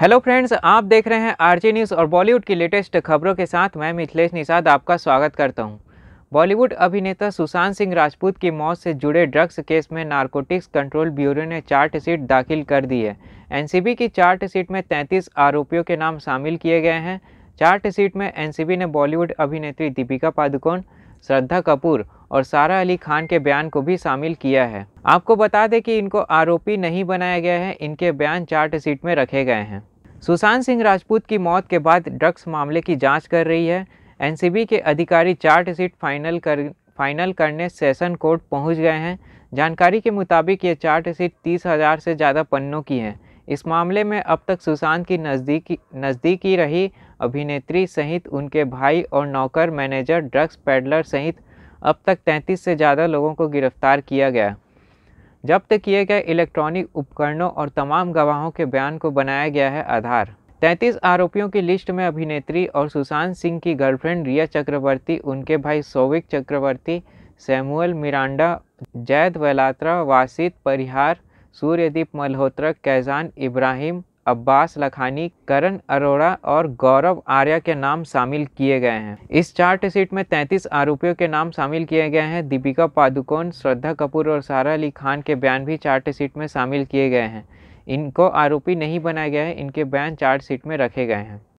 Hello friends आप देख रहे हैं आरजे न्यूज़ और बॉलीवुड की लेटेस्ट खबरों के साथ मैं मिथिलेश निषाद आपका स्वागत करता हूं। बॉलीवुड अभिनेता सुशांत सिंह राजपूत की मौत से जुड़े ड्रग्स केस में नारकोटिक्स कंट्रोल ब्यूरो ने चार्जशीट दाखिल कर दी है एनसीबी की चार्जशीट में तैंतीस आरोपियों के नाम शामिल किए गए हैं चार्टशीट में एन ने बॉलीवुड अभिनेत्री दीपिका पादुकोण श्रद्धा कपूर और सारा अली खान के बयान को भी शामिल किया है आपको बता दें कि इनको आरोपी नहीं बनाया गया है इनके बयान चार्जशीट में रखे गए हैं सुशांत सिंह राजपूत की मौत के बाद ड्रग्स मामले की जांच कर रही है एनसीबी के अधिकारी सीट फाइनल कर फाइनल करने सेशन कोर्ट पहुंच गए हैं जानकारी के मुताबिक ये चार्जशीट तीस हज़ार से ज़्यादा पन्नों की हैं इस मामले में अब तक सुशांत की नज़दीकी नज़दीकी रही अभिनेत्री सहित उनके भाई और नौकर मैनेजर ड्रग्स पेडलर सहित अब तक 33 से ज़्यादा लोगों को गिरफ्तार किया गया जब्त किए गए इलेक्ट्रॉनिक उपकरणों और तमाम गवाहों के बयान को बनाया गया है आधार 33 आरोपियों की लिस्ट में अभिनेत्री और सुशांत सिंह की गर्लफ्रेंड रिया चक्रवर्ती उनके भाई सोविक चक्रवर्ती सैमुअल मिरांडा जैद वेलात्रा वासित परिहार सूर्यदीप मल्होत्रा कैजान इब्राहिम अब्बास लखानी करण अरोड़ा और गौरव आर्या के नाम शामिल किए गए हैं इस चार्ट शीट में 33 आरोपियों के नाम शामिल किए गए हैं दीपिका पादुकोण श्रद्धा कपूर और सारा अली खान के बयान भी चार्ट शीट में शामिल किए गए हैं इनको आरोपी नहीं बनाया गया है इनके बयान चार्ट शीट में रखे गए हैं